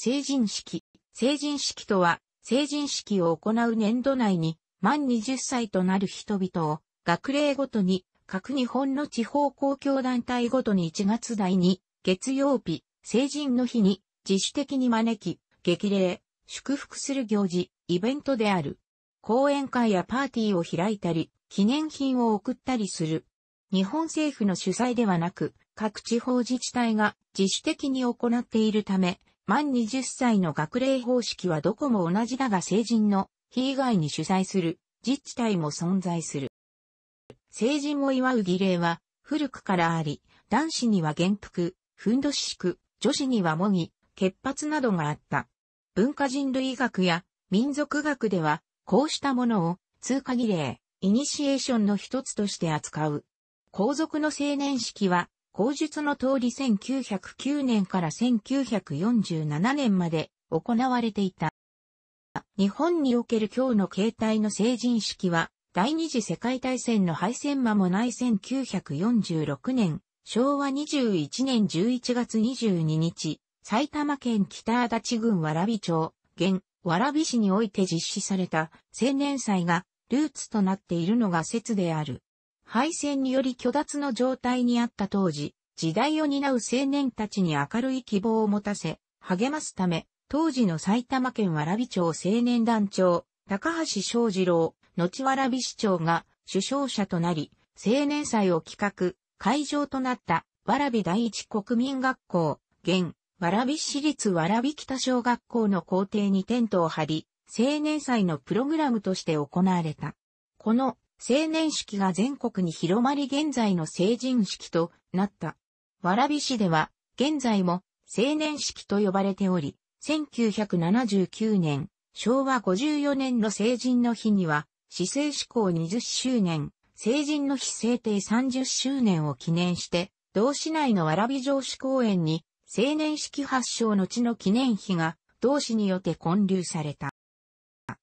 成人式。成人式とは、成人式を行う年度内に、満20歳となる人々を、学齢ごとに、各日本の地方公共団体ごとに1月台に、月曜日、成人の日に、自主的に招き、激励、祝福する行事、イベントである。講演会やパーティーを開いたり、記念品を送ったりする。日本政府の主催ではなく、各地方自治体が自主的に行っているため、満20歳の学齢方式はどこも同じだが成人の日以外に主催する自治体も存在する。成人を祝う儀礼は古くからあり、男子には元服、ふんどし式、女子には模擬、潔髪などがあった。文化人類学や民族学では、こうしたものを通過儀礼、イニシエーションの一つとして扱う。皇族の成年式は口述の通り1909年から1947年まで行われていた。日本における今日の形態の成人式は、第二次世界大戦の敗戦間もない1946年、昭和21年11月22日、埼玉県北足立郡蕨町、現、蕨市において実施された青年祭がルーツとなっているのが説である。敗戦により虚脱の状態にあった当時、時代を担う青年たちに明るい希望を持たせ、励ますため、当時の埼玉県蕨町青年団長、高橋昌二郎、後蕨市長が首相者となり、青年祭を企画、会場となった蕨第一国民学校、現、蕨市立蕨北小学校の校庭にテントを張り、青年祭のプログラムとして行われた。この青年式が全国に広まり現在の成人式となった。蕨市では、現在も青年式と呼ばれており、1979年、昭和54年の成人の日には、市政施行20周年、成人の日制定30周年を記念して、同市内の蕨城市公園に、青年式発祥の地の記念碑が、同市によって建立された。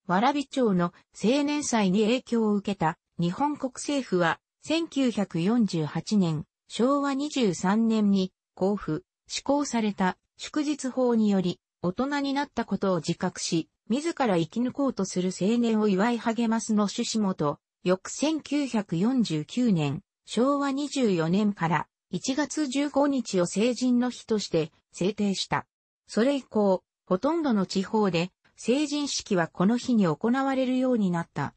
蕨町の青年祭に影響を受けた日本国政府は1948年、昭和23年に交付、施行された祝日法により、大人になったことを自覚し、自ら生き抜こうとする青年を祝い励ますの趣旨もと、翌1949年、昭和24年から1月15日を成人の日として制定した。それ以降、ほとんどの地方で成人式はこの日に行われるようになった。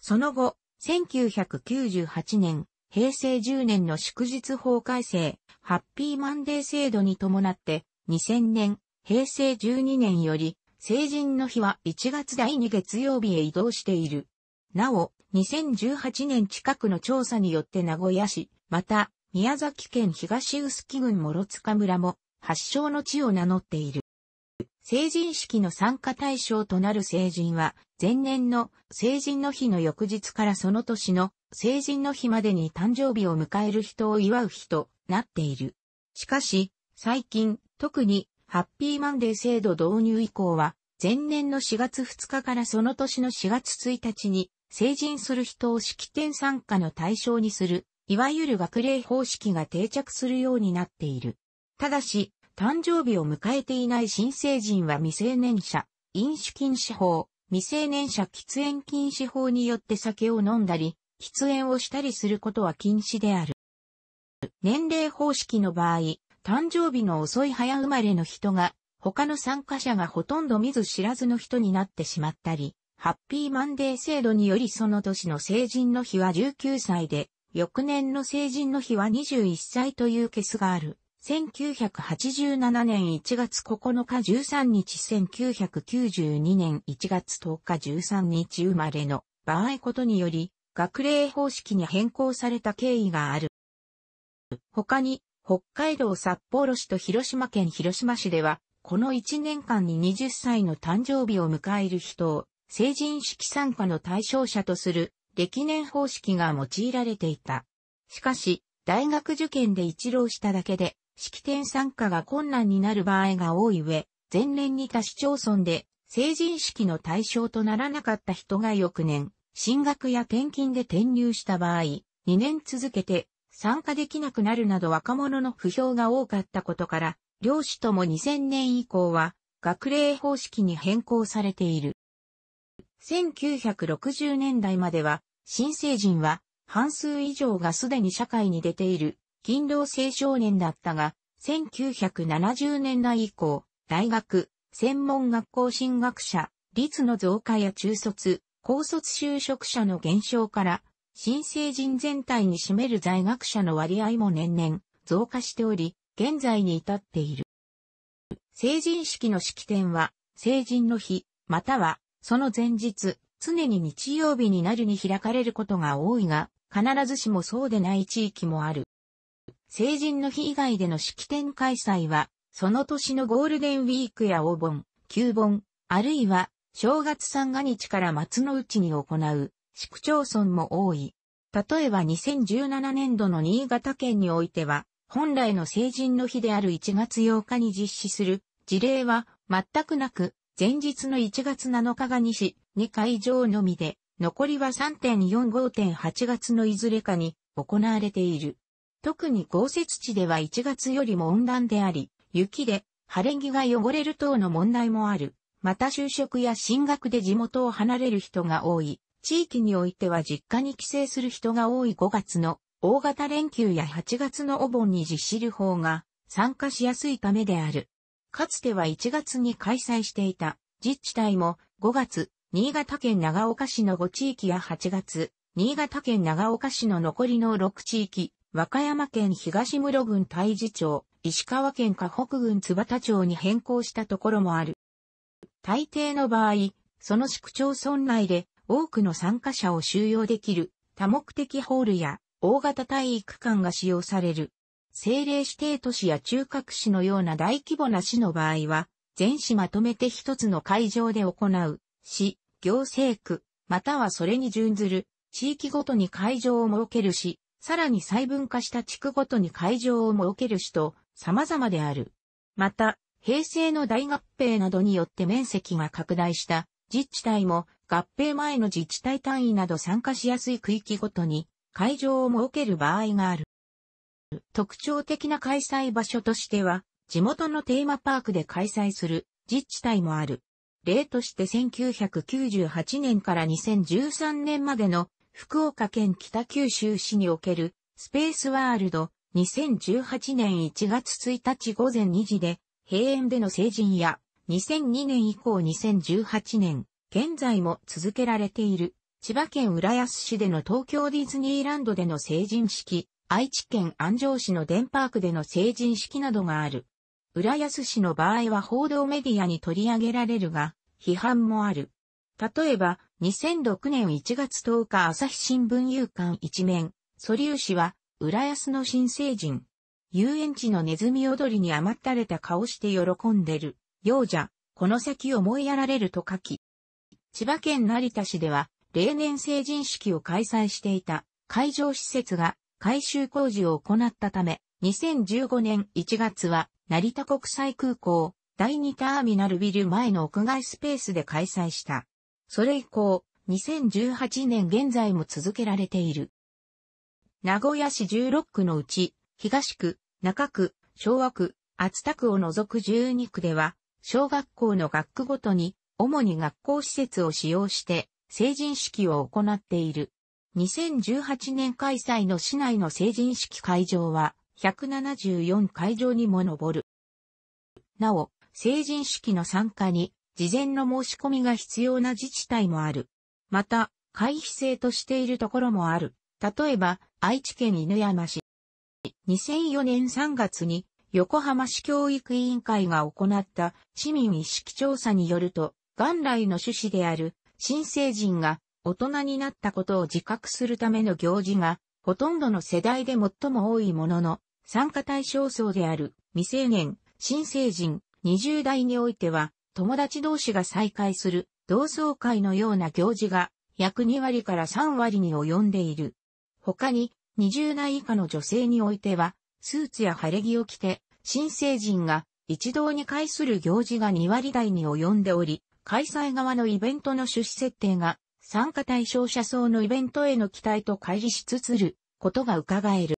その後、1998年、平成10年の祝日法改正、ハッピーマンデー制度に伴って、2000年、平成12年より、成人の日は1月第2月曜日へ移動している。なお、2018年近くの調査によって名古屋市、また、宮崎県東臼杵郡諸塚村も、発祥の地を名乗っている。成人式の参加対象となる成人は、前年の成人の日の翌日からその年の成人の日までに誕生日を迎える人を祝う日となっている。しかし、最近、特にハッピーマンデー制度導入以降は、前年の4月2日からその年の4月1日に、成人する人を式典参加の対象にする、いわゆる学齢方式が定着するようになっている。ただし、誕生日を迎えていない新成人は未成年者、飲酒禁止法、未成年者喫煙禁止法によって酒を飲んだり、喫煙をしたりすることは禁止である。年齢方式の場合、誕生日の遅い早生まれの人が、他の参加者がほとんど見ず知らずの人になってしまったり、ハッピーマンデー制度によりその年の成人の日は19歳で、翌年の成人の日は21歳というケースがある。1987年1月9日13日1992年1月10日13日生まれの場合ことにより、学齢方式に変更された経緯がある。他に、北海道札幌市と広島県広島市では、この1年間に20歳の誕生日を迎える人を、成人式参加の対象者とする、歴年方式が用いられていた。しかし、大学受験で一浪しただけで、式典参加が困難になる場合が多い上、前年に他市町村で成人式の対象とならなかった人が翌年、進学や転勤で転入した場合、2年続けて参加できなくなるなど若者の不評が多かったことから、両市とも2000年以降は学齢方式に変更されている。1960年代までは、新成人は半数以上がすでに社会に出ている勤労青少年だったが、1970年代以降、大学、専門学校進学者、率の増加や中卒、高卒就職者の減少から、新成人全体に占める在学者の割合も年々増加しており、現在に至っている。成人式の式典は、成人の日、または、その前日、常に日曜日になるに開かれることが多いが、必ずしもそうでない地域もある。成人の日以外での式典開催は、その年のゴールデンウィークやお盆、旧盆、あるいは正月三が日から松の内に行う市区町村も多い。例えば2017年度の新潟県においては、本来の成人の日である1月8日に実施する事例は全くなく、前日の1月7日が2市、2会場のみで、残りは3.4、5.8月のいずれかに行われている。特に豪雪地では1月よりも温暖であり、雪で晴れ着が汚れる等の問題もある。また就職や進学で地元を離れる人が多い。地域においては実家に帰省する人が多い5月の大型連休や8月のお盆に実施る方が参加しやすいためである。かつては1月に開催していた自治体も5月、新潟県長岡市の5地域や8月、新潟県長岡市の残りの6地域、和歌山県東室郡大治町、石川県河北郡津幡町に変更したところもある。大抵の場合、その市区町村内で多くの参加者を収容できる多目的ホールや大型体育館が使用される。政令指定都市や中核市のような大規模な市の場合は、全市まとめて一つの会場で行う、市、行政区、またはそれに準ずる、地域ごとに会場を設ける市、さらに細分化した地区ごとに会場を設ける市と様々である。また、平成の大合併などによって面積が拡大した自治体も合併前の自治体単位など参加しやすい区域ごとに会場を設ける場合がある。特徴的な開催場所としては、地元のテーマパークで開催する自治体もある。例として1998年から2013年までの福岡県北九州市におけるスペースワールド2018年1月1日午前2時で閉園での成人や2002年以降2018年現在も続けられている千葉県浦安市での東京ディズニーランドでの成人式愛知県安城市のデンパークでの成人式などがある。浦安市の場合は報道メディアに取り上げられるが、批判もある。例えば、2006年1月10日朝日新聞夕刊一面、素粒子は、浦安の新成人。遊園地のネズミ踊りに余ったれた顔して喜んでる。幼者、この先思いやられると書き。千葉県成田市では、例年成人式を開催していた会場施設が改修工事を行ったため、2015年1月は、成田国際空港第2ターミナルビル前の屋外スペースで開催した。それ以降、2018年現在も続けられている。名古屋市16区のうち、東区、中区、昭和区、厚田区を除く12区では、小学校の学区ごとに、主に学校施設を使用して、成人式を行っている。2018年開催の市内の成人式会場は、174会場にも上る。なお、成人式の参加に、事前の申し込みが必要な自治体もある。また、回避制としているところもある。例えば、愛知県犬山市。2004年3月に横浜市教育委員会が行った市民意識調査によると、元来の趣旨である新成人が大人になったことを自覚するための行事が、ほとんどの世代で最も多いものの、参加対象層である未成年、新成人、20代においては、友達同士が再会する同窓会のような行事が約2割から3割に及んでいる。他に20代以下の女性においてはスーツや晴れ着を着て新成人が一堂に会する行事が2割台に及んでおり、開催側のイベントの趣旨設定が参加対象者層のイベントへの期待と乖離しつつることが伺える。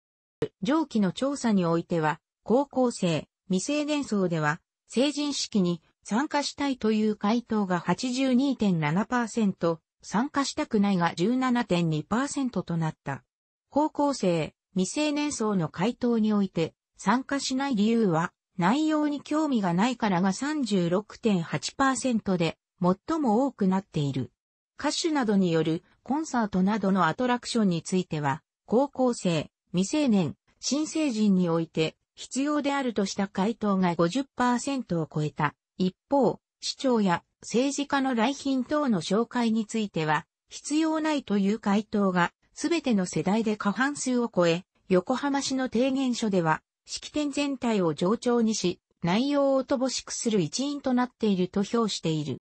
上記の調査においては、高校生、未成年層では、成人式に参加したいという回答が82.7%、参加したくないが17.2%となった。高校生、未成年層の回答において、参加しない理由は、内容に興味がないからが36.8%で、最も多くなっている。歌手などによるコンサートなどのアトラクションについては、高校生、未成年、新成人において必要であるとした回答が50%を超えた。一方、市長や政治家の来賓等の紹介については、必要ないという回答が、すべての世代で過半数を超え、横浜市の提言書では、式典全体を上長にし、内容を乏しくする一因となっていると評している。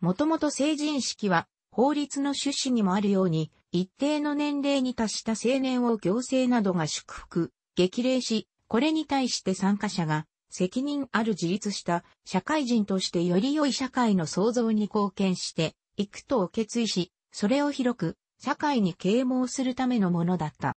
もともと成人式は、法律の趣旨にもあるように、一定の年齢に達した青年を行政などが祝福、激励し、これに対して参加者が責任ある自立した社会人としてより良い社会の創造に貢献していくとお決意し、それを広く社会に啓蒙するためのものだった。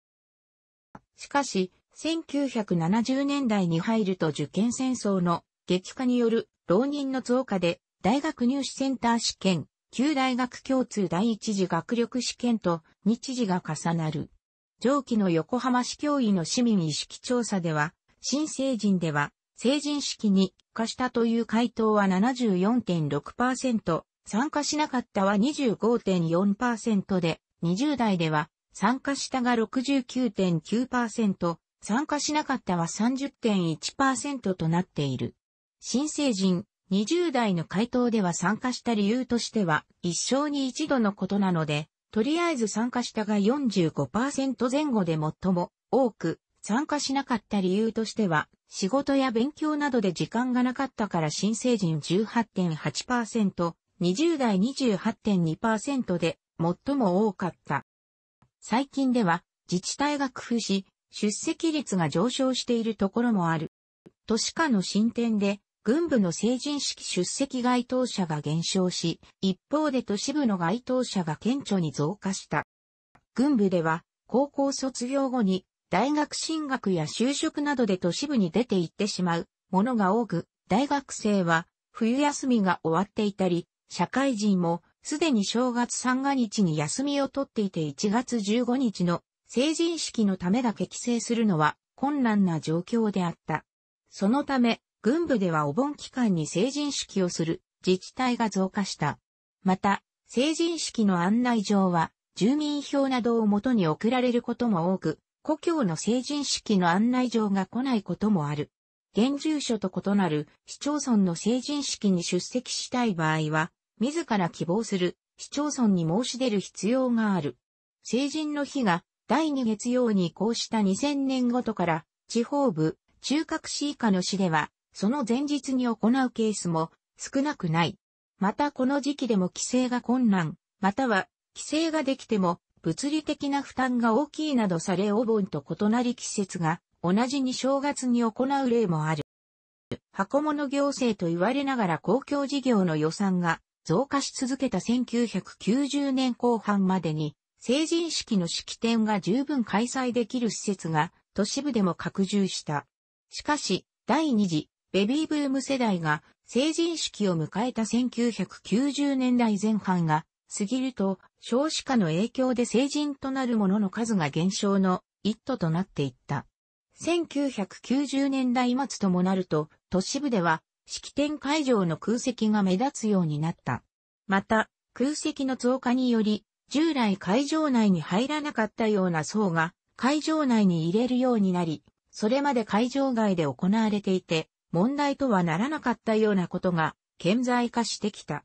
しかし、1970年代に入ると受験戦争の激化による浪人の増加で大学入試センター試験、旧大学共通第一次学力試験と日時が重なる。上記の横浜市教委の市民意識調査では、新成人では成人式に化したという回答は74.6%、参加しなかったは25.4%で、20代では参加したが69.9%、参加しなかったは30.1%となっている。新成人、20代の回答では参加した理由としては、一生に一度のことなので、とりあえず参加したが45%前後で最も多く、参加しなかった理由としては、仕事や勉強などで時間がなかったから新成人18.8%、20代28.2%で最も多かった。最近では自治体が工夫し、出席率が上昇しているところもある。都市化の進展で、軍部の成人式出席該当者が減少し、一方で都市部の該当者が顕著に増加した。軍部では、高校卒業後に大学進学や就職などで都市部に出て行ってしまうものが多く、大学生は冬休みが終わっていたり、社会人もすでに正月三が日に休みを取っていて1月15日の成人式のためだけ帰省するのは困難な状況であった。そのため、軍部ではお盆期間に成人式をする自治体が増加した。また、成人式の案内状は住民票などをもとに送られることも多く、故郷の成人式の案内状が来ないこともある。現住所と異なる市町村の成人式に出席したい場合は、自ら希望する市町村に申し出る必要がある。成人の日が第2月曜に移行した2000年ごとから、地方部、中核市以下の市では、その前日に行うケースも少なくない。またこの時期でも規制が困難、または規制ができても物理的な負担が大きいなどされお盆と異なり季節が同じに正月に行う例もある。箱物行政と言われながら公共事業の予算が増加し続けた1990年後半までに成人式の式典が十分開催できる施設が都市部でも拡充した。しかし、第二次ベビーブーム世代が成人式を迎えた1990年代前半が過ぎると少子化の影響で成人となる者の数が減少の一途となっていった。1990年代末ともなると、都市部では式典会場の空席が目立つようになった。また、空席の増加により、従来会場内に入らなかったような層が会場内に入れるようになり、それまで会場外で行われていて、問題とはならなかったようなことが顕在化してきた。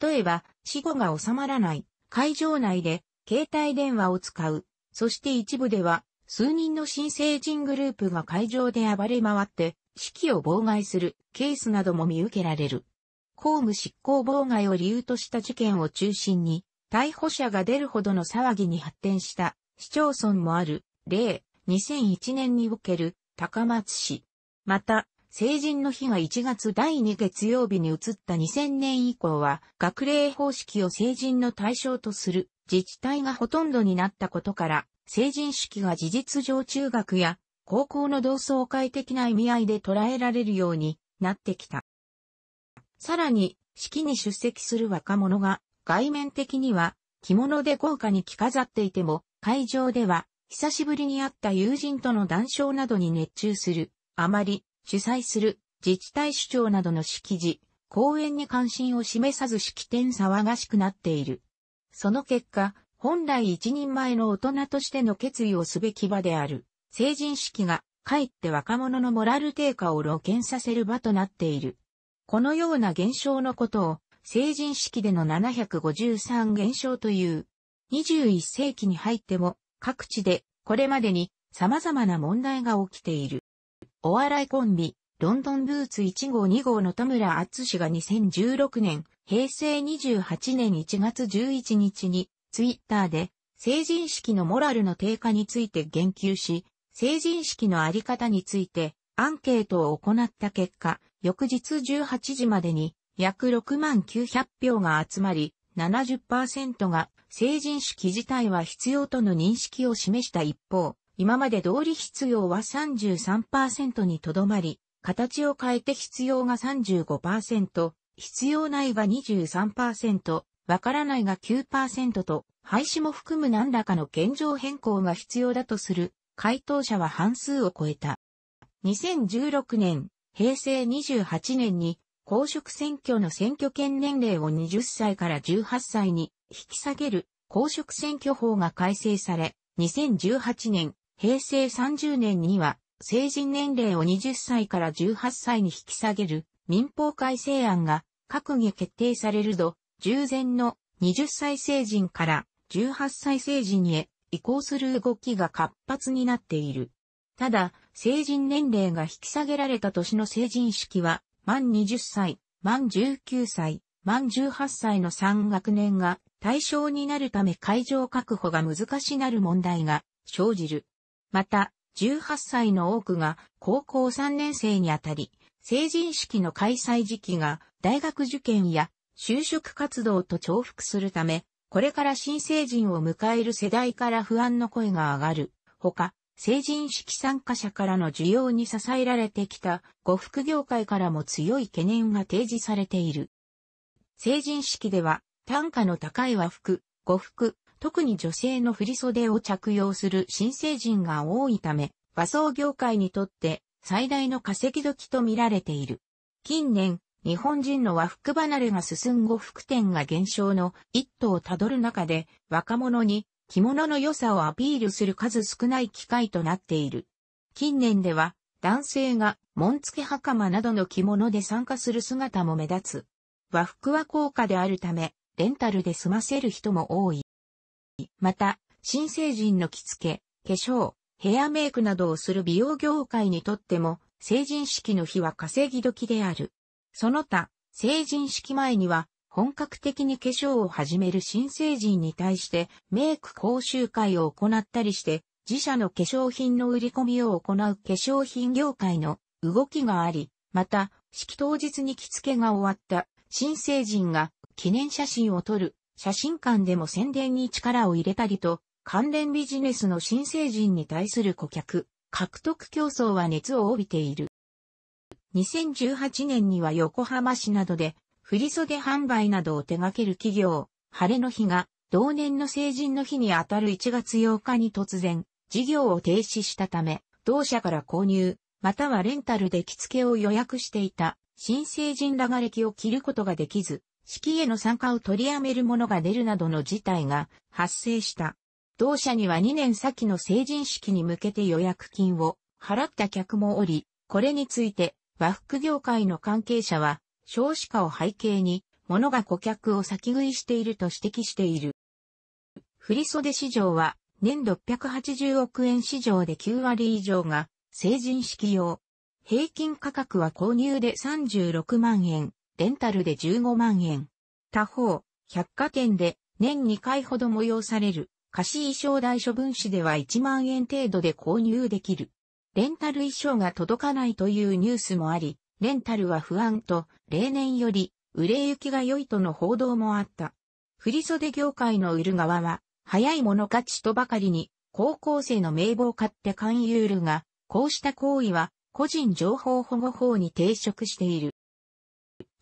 例えば、死後が収まらない、会場内で携帯電話を使う。そして一部では数人の新成人グループが会場で暴れ回って指揮を妨害するケースなども見受けられる。公務執行妨害を理由とした事件を中心に逮捕者が出るほどの騒ぎに発展した市町村もある例2001年における高松市。また、成人の日が1月第2月曜日に移った2000年以降は、学齢方式を成人の対象とする自治体がほとんどになったことから、成人式が事実上中学や高校の同窓会的な意味合いで捉えられるようになってきた。さらに、式に出席する若者が、外面的には着物で豪華に着飾っていても、会場では久しぶりに会った友人との談笑などに熱中する、あまり主催する自治体首長などの式辞、公演に関心を示さず式典騒がしくなっている。その結果、本来一人前の大人としての決意をすべき場である、成人式が、かえって若者のモラル低下を露見させる場となっている。このような現象のことを、成人式での753現象という、21世紀に入っても、各地で、これまでに様々な問題が起きている。お笑いコンビ、ロンドンブーツ1号2号の田村厚氏が2016年、平成28年1月11日に、ツイッターで、成人式のモラルの低下について言及し、成人式のあり方について、アンケートを行った結果、翌日18時までに約6万900票が集まり、70%が成人式自体は必要との認識を示した一方、今まで通り必要は33%にとどまり、形を変えて必要が35%、必要ないが23%、わからないが9%と、廃止も含む何らかの現状変更が必要だとする、回答者は半数を超えた。2016年、平成28年に、公職選挙の選挙権年齢を20歳から18歳に引き下げる公職選挙法が改正され、2018年、平成30年には、成人年齢を20歳から18歳に引き下げる民法改正案が閣議決定されると、従前の20歳成人から18歳成人へ移行する動きが活発になっている。ただ、成人年齢が引き下げられた年の成人式は、満20歳、満19歳、満18歳の3学年が対象になるため会場確保が難しなる問題が生じる。また、18歳の多くが高校3年生にあたり、成人式の開催時期が大学受験や就職活動と重複するため、これから新成人を迎える世代から不安の声が上がる。ほか、成人式参加者からの需要に支えられてきた、呉服業界からも強い懸念が提示されている。成人式では、単価の高い和服、呉服、特に女性の振袖を着用する新成人が多いため、和装業界にとって最大の稼ぎ時と見られている。近年、日本人の和服離れが進ん後服店が減少の一途をたどる中で、若者に着物の良さをアピールする数少ない機会となっている。近年では、男性が紋付き袴などの着物で参加する姿も目立つ。和服は高価であるため、レンタルで済ませる人も多い。また、新成人の着付け、化粧、ヘアメイクなどをする美容業界にとっても、成人式の日は稼ぎ時である。その他、成人式前には、本格的に化粧を始める新成人に対して、メイク講習会を行ったりして、自社の化粧品の売り込みを行う化粧品業界の動きがあり、また、式当日に着付けが終わった新成人が記念写真を撮る写真館でも宣伝に力を入れたりと、関連ビジネスの新成人に対する顧客、獲得競争は熱を帯びている。2018年には横浜市などで、振袖販売などを手掛ける企業、晴れの日が、同年の成人の日にあたる1月8日に突然、事業を停止したため、同社から購入、またはレンタルで着付けを予約していた、新成人らが歴を着ることができず、式への参加を取りやめる者が出るなどの事態が発生した。同社には2年先の成人式に向けて予約金を払った客もおり、これについて和服業界の関係者は少子化を背景に物が顧客を先食いしていると指摘している。振袖市場は年680億円市場で9割以上が成人式用。平均価格は購入で36万円。レンタルで15万円。他方、百貨店で年2回ほど催される貸衣装代処分誌では1万円程度で購入できる。レンタル衣装が届かないというニュースもあり、レンタルは不安と例年より売れ行きが良いとの報道もあった。振袖業界の売る側は、早いもの勝ちとばかりに、高校生の名簿を買って勧誘るが、こうした行為は個人情報保護法に抵触している。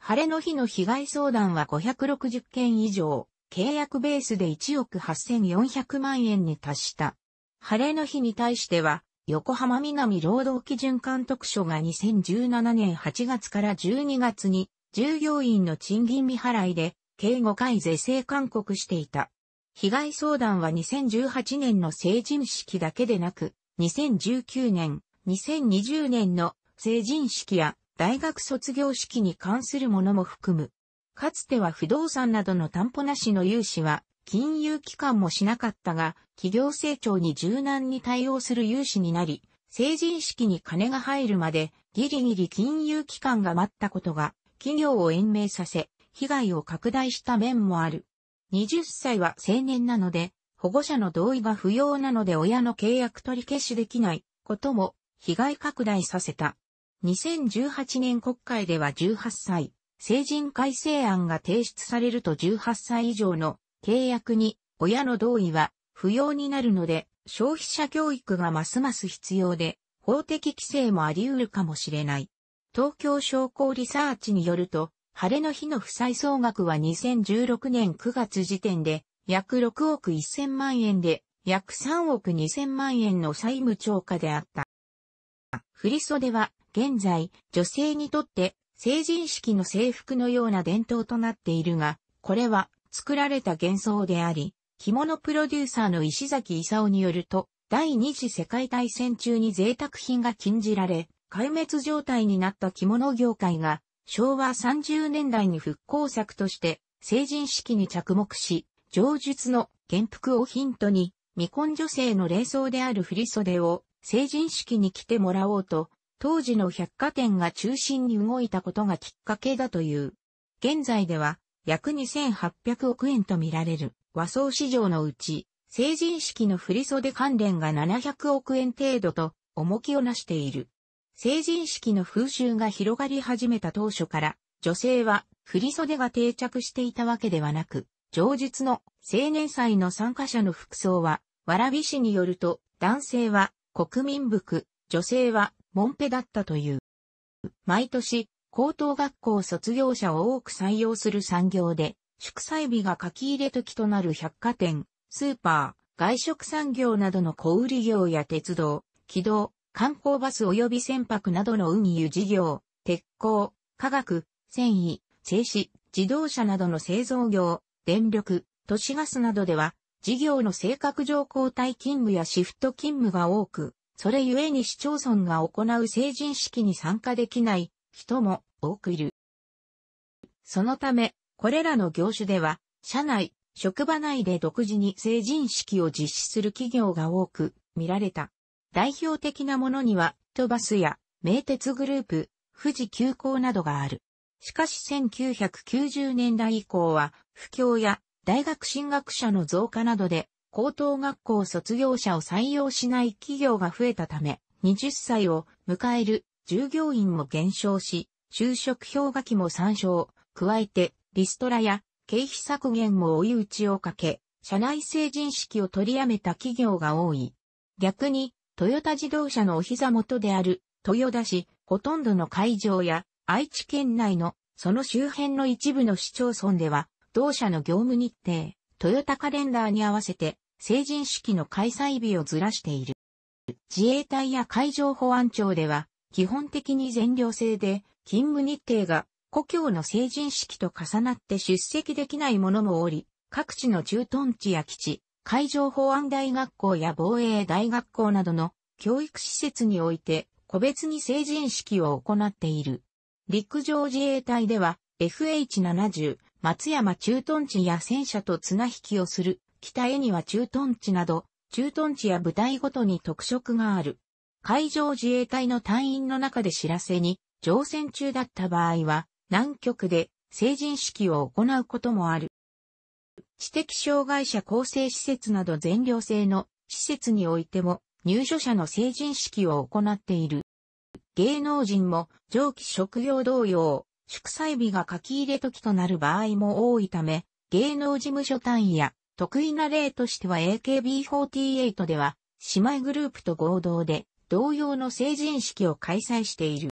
晴れの日の被害相談は560件以上、契約ベースで1億8400万円に達した。晴れの日に対しては、横浜南労働基準監督署が2017年8月から12月に、従業員の賃金未払いで、計5回是正勧告していた。被害相談は2018年の成人式だけでなく、2019年、2020年の成人式や大学卒業式に関するものも含む。かつては不動産などの担保なしの融資は、金融機関もしなかったが、企業成長に柔軟に対応する融資になり、成人式に金が入るまで、ギリギリ金融機関が待ったことが、企業を延命させ、被害を拡大した面もある。20歳は青年なので、保護者の同意が不要なので親の契約取り消しできないことも被害拡大させた。2018年国会では18歳、成人改正案が提出されると18歳以上の契約に親の同意は不要になるので消費者教育がますます必要で法的規制もあり得るかもしれない。東京商工リサーチによると晴れの日の負債総額は2016年9月時点で約6億1000万円で約3億2000万円の債務超過であった。振袖は現在、女性にとって成人式の制服のような伝統となっているが、これは作られた幻想であり、着物プロデューサーの石崎勲によると、第二次世界大戦中に贅沢品が禁じられ、壊滅状態になった着物業界が、昭和30年代に復興作として成人式に着目し、上述の原服をヒントに、未婚女性の霊装である振袖を成人式に来てもらおうと、当時の百貨店が中心に動いたことがきっかけだという。現在では約2800億円と見られる和装市場のうち、成人式の振袖関連が700億円程度と重きをなしている。成人式の風習が広がり始めた当初から、女性は振袖が定着していたわけではなく、上述の青年祭の参加者の服装は、蕨市によると、男性は国民服、女性はもんぺだったという。毎年、高等学校卒業者を多く採用する産業で、祝祭日が書き入れ時となる百貨店、スーパー、外食産業などの小売業や鉄道、軌道、観光バス及び船舶などの運輸事業、鉄鋼、化学、繊維、製紙、自動車などの製造業、電力、都市ガスなどでは、事業の性格上交代勤務やシフト勤務が多く、それゆえに市町村が行う成人式に参加できない人も多くいる。そのため、これらの業種では、社内、職場内で独自に成人式を実施する企業が多く見られた。代表的なものには、トバスや名鉄グループ、富士急行などがある。しかし1990年代以降は、不況や大学進学者の増加などで高等学校卒業者を採用しない企業が増えたため、20歳を迎える従業員も減少し、就職氷河期も参照、加えて、リストラや経費削減も追い打ちをかけ、社内成人式を取りやめた企業が多い。逆に、トヨタ自動車のお膝元である、豊田市、ほとんどの会場や、愛知県内の、その周辺の一部の市町村では、同社の業務日程、トヨタカレンダーに合わせて、成人式の開催日をずらしている。自衛隊や海上保安庁では、基本的に全寮制で、勤務日程が故郷の成人式と重なって出席できないものもおり、各地の駐屯地や基地、海上保安大学校や防衛大学校などの教育施設において、個別に成人式を行っている。陸上自衛隊では、FH70、松山駐屯地や戦車と綱引きをする、北絵には駐屯地など、駐屯地や部隊ごとに特色がある。海上自衛隊の隊員の中で知らせに、乗船中だった場合は、南極で成人式を行うこともある。知的障害者構成施設など全寮制の施設においても入所者の成人式を行っている。芸能人も上記職業同様、祝祭日が書き入れ時となる場合も多いため、芸能事務所単位や得意な例としては AKB48 では姉妹グループと合同で同様の成人式を開催している。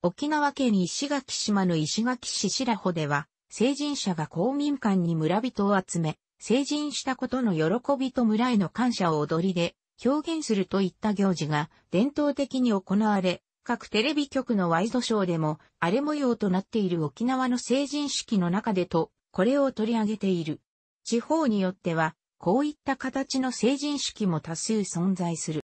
沖縄県石垣島の石垣市白穂では成人者が公民館に村人を集め、成人したことの喜びと村への感謝を踊りで表現するといった行事が伝統的に行われ、各テレビ局のワイドショーでも荒れ模様となっている沖縄の成人式の中でと、これを取り上げている。地方によっては、こういった形の成人式も多数存在する。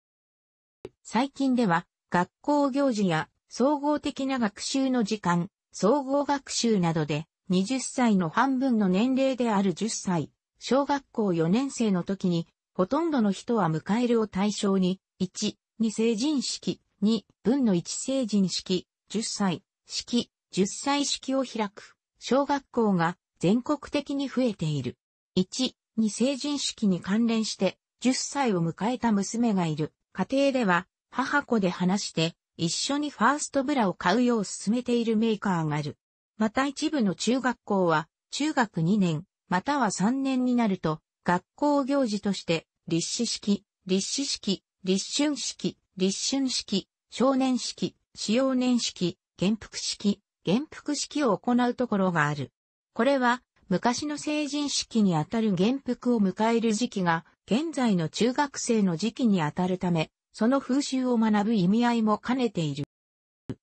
最近では、学校行事や総合的な学習の時間、総合学習などで、20歳の半分の年齢である10歳、小学校4年生の時に、ほとんどの人は迎えるを対象に、1、2成人式、2、分の一成人式、10歳、式、10歳式を開く、小学校が全国的に増えている。1、2成人式に関連して、10歳を迎えた娘がいる。家庭では、母子で話して、一緒にファーストブラを買うよう勧めているメーカーがある。また一部の中学校は、中学2年、または3年になると、学校行事として、立志式、立志式、立春式、立春式、少年式、使用年式、元服式、元服式を行うところがある。これは、昔の成人式にあたる元服を迎える時期が、現在の中学生の時期にあたるため、その風習を学ぶ意味合いも兼ねている。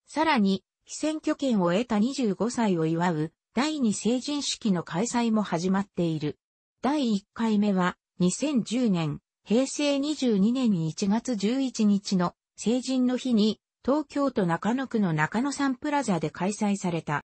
さらに、非選挙権を得た25歳を祝う、第2成人式の開催も始まっている。第1回目は、2010年平成22年1月11日の成人の日に東京都中野区の中野サンプラザで開催された。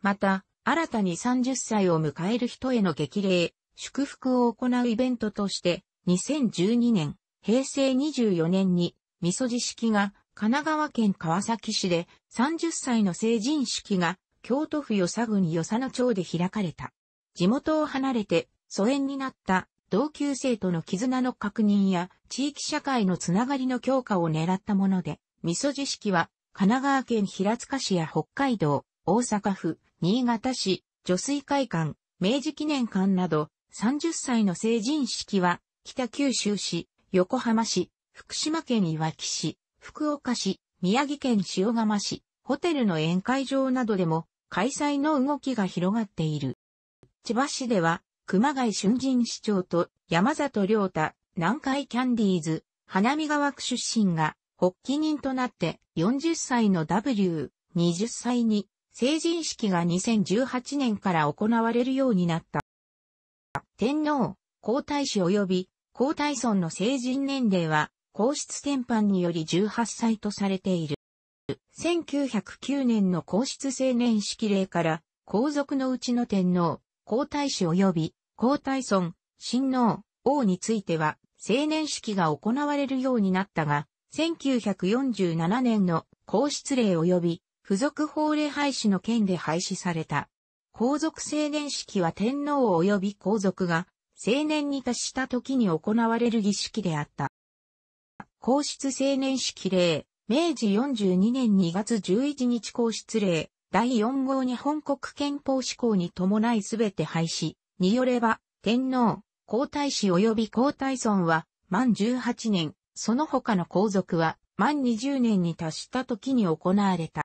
また、新たに30歳を迎える人への激励、祝福を行うイベントとして、2012年、平成24年に、みそじ式が神奈川県川崎市で、30歳の成人式が京都府与佐郡与佐野町で開かれた。地元を離れて疎遠になった同級生との絆の確認や地域社会のつながりの強化を狙ったもので、味噌知識は神奈川県平塚市や北海道、大阪府、新潟市、女水会館、明治記念館など30歳の成人式は北九州市、横浜市、福島県いわき市、福岡市、宮城県塩釜市、ホテルの宴会場などでも開催の動きが広がっている。千葉市では熊谷春人市長と山里亮太、南海キャンディーズ、花見川区出身が、発起人となって40歳の W、20歳に、成人式が2018年から行われるようになった。天皇、皇太子及び皇太孫の成人年齢は、皇室典範により18歳とされている。1909年の皇室青年式令から、皇族のうちの天皇、皇太子及び皇太孫、親王、王については、青年式が行われるようになったが、1947年の皇室令及び付属法令廃止の件で廃止された。皇族青年式は天皇及び皇族が青年に達した時に行われる儀式であった。皇室青年式令、明治42年2月11日皇室令、第4号日本国憲法施行に伴いすべて廃止、によれば、天皇、皇太子及び皇太孫は、満十八年、その他の皇族は、満二十年に達した時に行われた。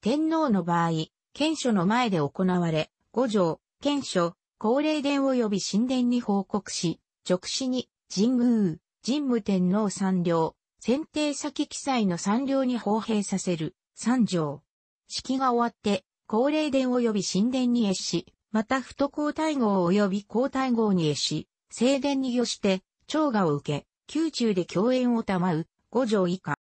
天皇の場合、県所の前で行われ、五条、県所、皇霊殿及び神殿に報告し、直死に、神宮、神武天皇三領、選定先記載の三領に奉兵させる、三条。式が終わって、皇霊殿及び神殿に越し、また不都皇太后及び皇太后に絵し、正殿に寄して、長賀を受け、宮中で共演を賜う、五条以下。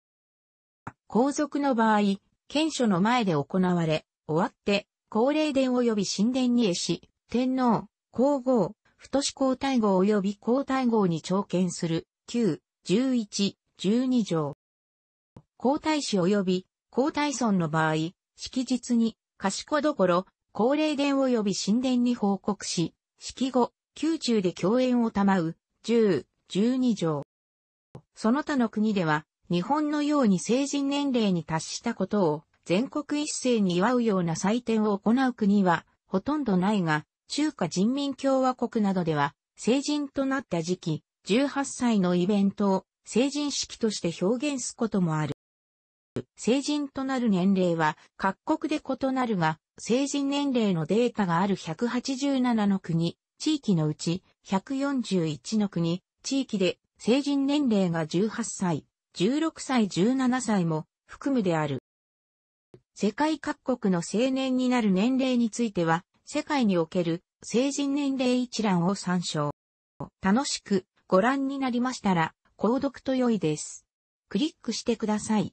皇族の場合、県所の前で行われ、終わって、皇霊殿及び神殿に絵し、天皇、皇后、太子皇太后及び皇太后に朝見する、九、11、12条。皇太子及び皇太孫の場合、式日に、賢所、高霊殿及び神殿に報告し、式後、宮中で共演を賜う、十、十二条。その他の国では、日本のように成人年齢に達したことを、全国一斉に祝うような祭典を行う国は、ほとんどないが、中華人民共和国などでは、成人となった時期、18歳のイベントを成人式として表現すこともある。成人となる年齢は各国で異なるが、成人年齢のデータがある187の国、地域のうち141の国、地域で成人年齢が18歳、16歳、17歳も含むである。世界各国の成年になる年齢については、世界における成人年齢一覧を参照。楽しくご覧になりましたら、購読と良いです。クリックしてください。